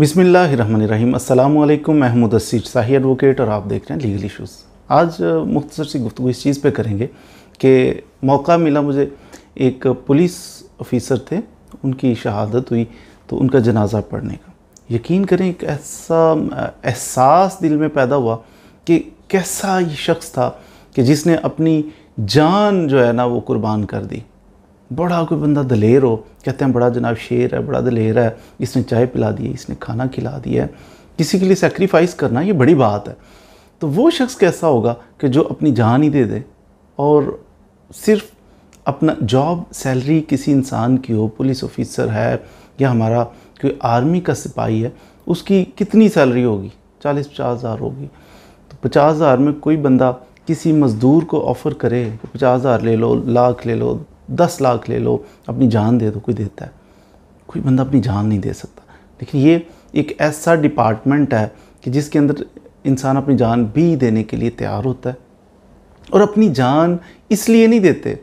बिसमीम् अल्लाम महमूद असीर शाही एडवोकेट और आप देख रहे हैं लीगल इशूज़ आज मुख्तर सी गुफ्तु इस चीज़ पे करेंगे कि मौका मिला मुझे एक पुलिस ऑफिसर थे उनकी शहादत हुई तो उनका जनाजा पढ़ने का यकीन करें एक ऐसा एहसास दिल में पैदा हुआ कि कैसा ये शख्स था कि जिसने अपनी जान जो है ना वो कुर्बान कर दी बड़ा कोई बंदा दलेर हो कहते हैं बड़ा जनाब शेर है बड़ा दलेर है इसने चाय पिला दी है इसने खाना खिला दिया है किसी के लिए सेक्रीफाइस करना ये बड़ी बात है तो वो शख्स कैसा होगा कि जो अपनी जान ही दे दे और सिर्फ अपना जॉब सैलरी किसी इंसान की हो पुलिस ऑफिसर है या हमारा कोई आर्मी का सिपाही है उसकी कितनी सैलरी होगी चालीस पचास हज़ार होगी तो पचास हज़ार में कोई बंदा किसी मज़दूर को ऑफ़र करे कि पचास हज़ार ले लो लाख ले लो दस लाख ले लो अपनी जान दे दो कोई देता है कोई बंदा अपनी जान नहीं दे सकता लेकिन ये एक ऐसा डिपार्टमेंट है कि जिसके अंदर इंसान अपनी जान भी देने के लिए तैयार होता है और अपनी जान इसलिए नहीं देते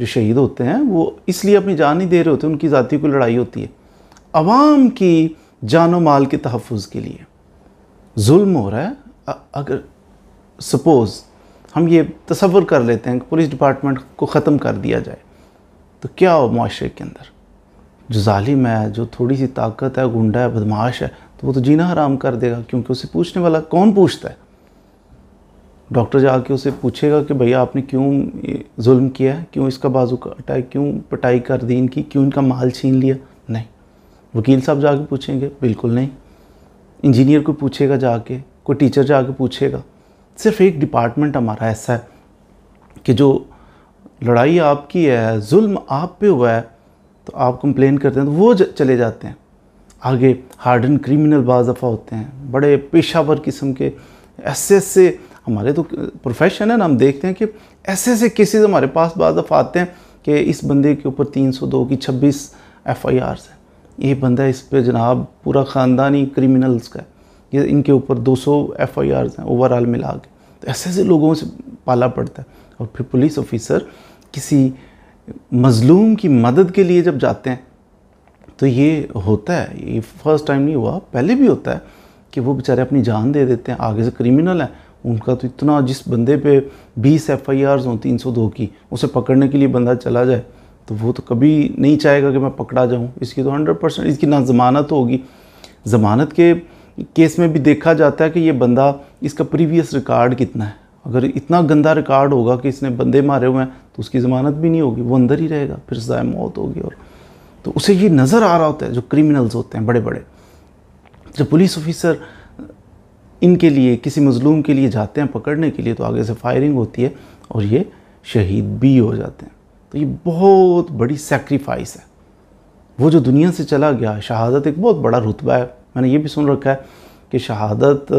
जो शहीद होते हैं वो इसलिए अपनी जान नहीं दे रहे होते उनकी जाति को लड़ाई होती है आवाम की जान माल के तहफ़ के लिए जुल्म हो रहा है अगर सपोज़ हम ये तस्वर कर लेते हैं कि पुलिस डिपार्टमेंट को ख़त्म कर दिया जाए तो क्या हो माशरे के अंदर जो ालिम है जो थोड़ी सी ताकत है गुंडा है बदमाश है तो वो तो जीना हराम कर देगा क्योंकि उसे पूछने वाला कौन पूछता है डॉक्टर जाके उसे पूछेगा कि भैया आपने क्यों जुल्म किया है क्यों इसका बाजू काटा क्यों पटाई कर दी इनकी क्यों इनका माल छीन लिया नहीं वकील साहब जाके पूछेंगे बिल्कुल नहीं इंजीनियर को पूछेगा जाके कोई टीचर जाके पूछेगा सिर्फ एक डिपार्टमेंट हमारा ऐसा है कि जो लड़ाई आपकी है जुल्म आप पे हुआ है तो आप कंप्लेन करते हैं तो वो चले जाते हैं आगे हार्डन क्रिमिनल बाज़ दफ़ा होते हैं बड़े पेशावर किस्म के ऐसे ऐसे हमारे तो प्रोफेशन है ना हम देखते हैं कि ऐसे ऐसे केसेस हमारे पास बाज़ दफ़ा आते हैं कि इस बंदे के ऊपर तीन सौ दो की छब्बीस एफ़ आई आर है ये बंदा इस पर जनाब पूरा ख़ानदानी क्रिमिनल्स का है ये इनके ऊपर दो सौ एफ़ आई आर हैं ओवरऑल मिला के तो ऐसे ऐसे लोगों से पाला पड़ता है और फिर पुलिस ऑफिसर किसी मज़लूम की मदद के लिए जब जाते हैं तो ये होता है ये फर्स्ट टाइम नहीं हुआ पहले भी होता है कि वो बेचारे अपनी जान दे देते हैं आगे से क्रिमिनल हैं उनका तो इतना जिस बंदे पे 20 एफ आई आर हों तीन सौ दो की उसे पकड़ने के लिए बंदा चला जाए तो वो तो कभी नहीं चाहेगा कि मैं पकड़ा जाऊँ इसकी तो हंड्रेड परसेंट इसकी ना ज़मानत होगी ज़मानत के केस में भी देखा जाता है कि ये बंदा इसका प्रीवियस रिकॉर्ड कितना है अगर इतना गंदा रिकॉर्ड होगा कि इसने बंदे मारे हुए हैं तो उसकी ज़मानत भी नहीं होगी वो अंदर ही रहेगा फिर सजाए मौत होगी और तो उसे ये नज़र आ रहा होता है जो क्रिमिनल्स होते हैं बड़े बड़े जब पुलिस ऑफिसर इनके लिए किसी मजलूम के लिए जाते हैं पकड़ने के लिए तो आगे से फायरिंग होती है और ये शहीद भी हो जाते हैं तो ये बहुत बड़ी सेक्रीफाइस है वो जो दुनिया से चला गया शहादत एक बहुत बड़ा रुतबा है मैंने ये भी सुन रखा है कि शहादत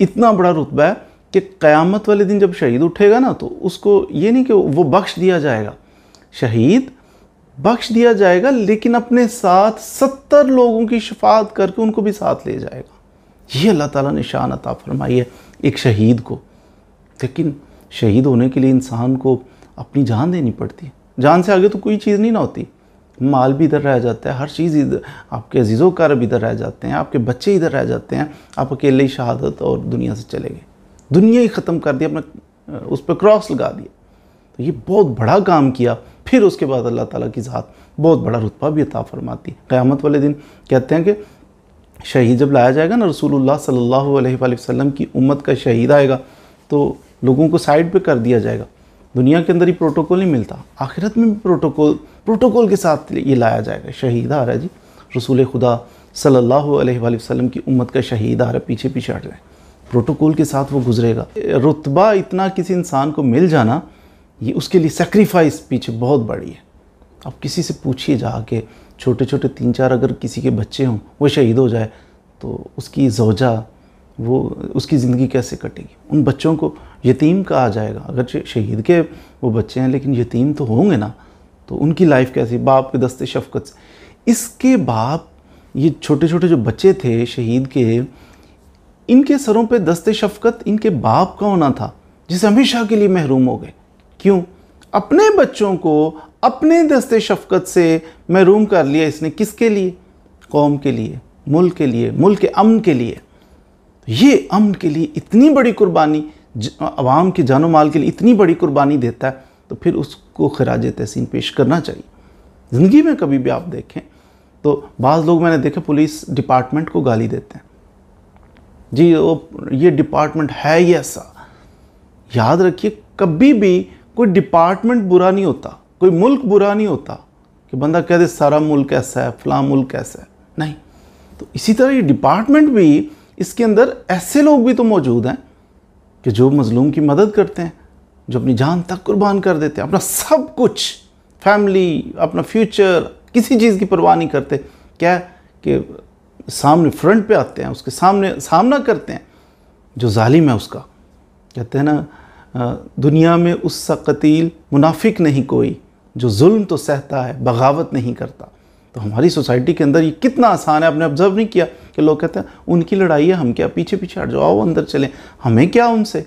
इतना बड़ा रुतबा है कि क़यामत वाले दिन जब शहीद उठेगा ना तो उसको ये नहीं कि वो बख्श दिया जाएगा शहीद बख्श दिया जाएगा लेकिन अपने साथ सत्तर लोगों की शफात करके उनको भी साथ ले जाएगा ये अल्लाह ताला ने शान अता फरमाई है एक शहीद को लेकिन शहीद होने के लिए इंसान को अपनी जान देनी पड़ती है जान से आगे तो कोई चीज़ नहीं ना होती माल भी इधर रह जाता है हर चीज़ इधर आपके अजीज़ों भी इधर रह जाते हैं आपके बच्चे इधर रह जाते हैं आप अकेले ही शहादत और दुनिया से चले गए दुनिया ही ख़त्म कर दिया अपना उस पर क्रॉस लगा दिया तो ये बहुत बड़ा काम किया फिर उसके बाद अल्लाह ताला की ज़ात बहुत बड़ा रुतबा भी अता फरमाती है क़्यामत वाले दिन कहते हैं कि शहीद जब लाया जाएगा ना रसूलुल्लाह सल्लल्लाहु अलैहि वसल्लम की उम्मत का शहीद आएगा तो लोगों को साइड पे कर दिया जाएगा दुनिया के अंदर ही प्रोटोकॉल नहीं मिलता आखिरत में भी प्रोटोकॉल प्रोटोकॉल के साथ ये लाया जाएगा शहीद आ रहा है जी रसूल खुदा सल्लल्लाहु अलैहि वसल्लम की उम्मत का शहीद आ रहा है पीछे पीछे हट जाए प्रोटोकॉल के साथ वो गुजरेगा रुतबा इतना किसी इंसान को मिल जाना ये उसके लिए सेक्रीफाइस पीछे बहुत बड़ी है अब किसी से पूछिए जाके छोटे छोटे तीन चार अगर किसी के बच्चे हों वो शहीद हो जाए तो उसकी जोजा वो उसकी ज़िंदगी कैसे कटेगी उन बच्चों को यतीम कहा जाएगा अगर शहीद के वो बच्चे हैं लेकिन यतीम तो होंगे ना तो उनकी लाइफ कैसी बाप के दस्ते शफकत से इसके बाप ये छोटे छोटे जो बच्चे थे शहीद के इनके सरों पे दस्ते शफकत इनके बाप का होना था जिसे हमेशा के लिए महरूम हो गए क्यों अपने बच्चों को अपने दस्ते शफकत से महरूम कर लिया इसने किसके लिए कौम के लिए मुल्क के लिए मुल्क के अमन के लिए ये अमन के लिए इतनी बड़ी कुर्बानी आवाम के जानो माल के लिए इतनी बड़ी कुर्बानी देता है तो फिर उसको खराज तहसीन पेश करना चाहिए ज़िंदगी में कभी भी आप देखें तो बाज़ लोग मैंने देखा पुलिस डिपार्टमेंट को गाली देते हैं जी वो ये डिपार्टमेंट है ही ऐसा याद रखिए कभी भी कोई डिपार्टमेंट बुरा नहीं होता कोई मुल्क बुरा नहीं होता कि बंदा कह दे सारा मुल्क ऐसा है फला मुल्क ऐसा है नहीं तो इसी तरह ये डिपार्टमेंट भी इसके अंदर ऐसे लोग भी तो मौजूद हैं कि जो मज़लूम की मदद करते हैं जो अपनी जान तक कुर्बान कर देते हैं अपना सब कुछ फैमिली अपना फ्यूचर किसी चीज़ की परवाह नहीं करते क्या कि सामने फ्रंट पे आते हैं उसके सामने सामना करते हैं जो जालिम है उसका कहते हैं ना दुनिया में उसका कतील मुनाफिक नहीं कोई जो जुल्म तो सहता है बगावत नहीं करता तो हमारी सोसाइटी के अंदर ये कितना आसान है आपने ऑब्जर्व नहीं किया कि लोग कहते हैं उनकी लड़ाई है हम क्या पीछे पीछे हट जाओ अंदर चलें हमें क्या उनसे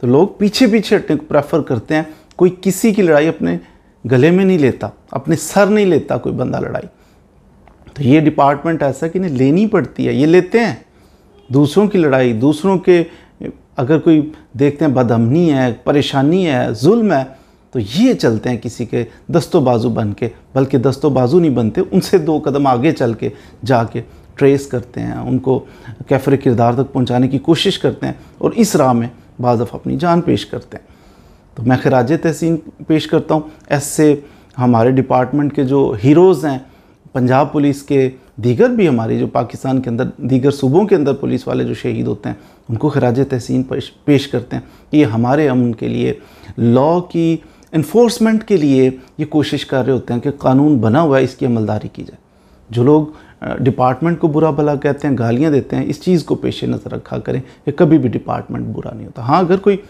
तो लोग पीछे पीछे हटने को प्रेफर करते हैं कोई किसी की लड़ाई अपने गले में नहीं लेता अपने सर नहीं लेता कोई बंदा लड़ाई तो ये डिपार्टमेंट ऐसा कि इन्हें लेनी पड़ती है ये लेते हैं दूसरों की लड़ाई दूसरों के अगर कोई देखते हैं बदमनी है परेशानी है जुल्म है तो ये चलते हैं किसी के दस्तों बाजू बन के बल्कि दस्तों बाजू नहीं बनते उनसे दो कदम आगे चल के जाके ट्रेस करते हैं उनको कैफर किरदार तक पहुंचाने की कोशिश करते हैं और इस राह में बाज़ अपनी जान पेश करते हैं तो मैं खराज तहसीन पेश करता हूँ ऐसे हमारे डिपार्टमेंट के जो हीरोज़ हैं पंजाब पुलिस के दीगर भी हमारे जो पाकिस्तान के अंदर दीगर सूबों के अंदर पुलिस वाले जो शहीद होते हैं उनको खराज तहसीन पेश पेश करते हैं कि ये हमारे अमन के लिए लॉ की इन्फोर्समेंट के लिए ये कोशिश कर रहे होते हैं कि कानून बना हुआ है इसकी अमलदारी की जाए जो लोग डिपार्टमेंट को बुरा भला कहते हैं गालियाँ देते हैं इस चीज़ को पेश नज़र रखा करें कि कभी भी डिपार्टमेंट बुरा नहीं होता हाँ अगर कोई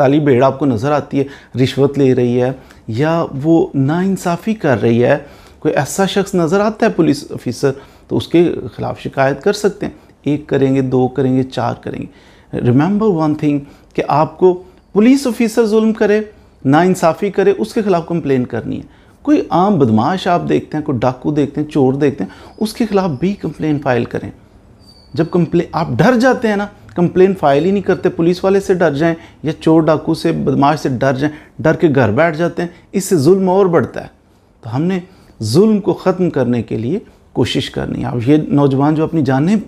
काली भेड़ आपको नज़र आती है रिश्वत ले रही है या वो नासाफ़ी कर रही है कोई ऐसा शख्स नज़र आता है पुलिस ऑफिसर तो उसके ख़िलाफ़ शिकायत कर सकते हैं एक करेंगे दो करेंगे चार करेंगे रिमेंबर वन थिंग कि आपको पुलिस ऑफिसर जुल्म करे नाइंसाफ़ी करे उसके ख़िलाफ़ कंप्लेन करनी है कोई आम बदमाश आप देखते हैं कोई डाकू देखते हैं चोर देखते हैं उसके ख़िलाफ़ भी कंप्लेन फाइल करें जब कंप्लेन आप डर जाते हैं ना कंप्लेन फाइल ही नहीं करते पुलिस वाले से डर जाएं या चोर डाकू से बदमाश से डर जाएं डर के घर बैठ जाते हैं इससे जुल्म और बढ़ता है तो हमने जुल्म को ख़त्म करने के लिए कोशिश करनी है अब ये नौजवान जो अपनी जानें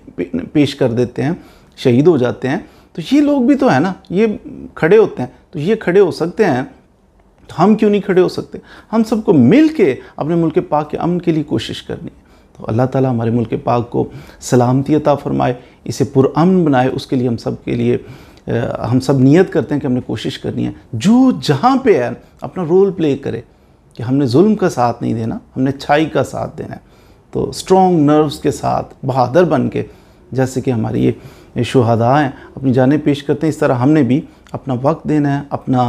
पेश कर देते हैं शहीद हो जाते हैं तो ये लोग भी तो है ना ये खड़े होते हैं तो ये खड़े हो सकते हैं तो हम क्यों नहीं खड़े हो सकते हम सबको मिल के अपने मुल्क पाक के अमन के लिए कोशिश करनी है तो अल्लाह ताला हमारे मुल्क पाक को सलामती अता फ़रमाए इसे पुरान बनाए उसके लिए हम सब के लिए हम सब नीयत करते हैं कि हमने कोशिश करनी है जो जहाँ पे है अपना रोल प्ले करे कि हमने जुल्म का साथ नहीं देना हमने अच्छाई का साथ देना है तो स्ट्रॉन्ग नर्व्स के साथ बहादुर बन के जैसे कि हमारी ये शहदा हैं अपनी जानें पेश करते हैं इस तरह हमने भी अपना वक्त देना है अपना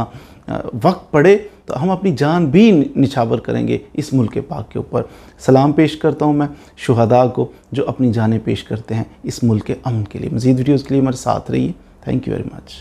वक्त पड़े तो हम अपनी जान भी निछावर करेंगे इस मुल्क के पाक के ऊपर सलाम पेश करता हूँ मैं शहदा को जो अपनी जानें पेश करते हैं इस मुल्क के अमन के लिए मज़ीद वीडियोज़ के लिए हमारे साथ रहिए थैंक यू वेरी मच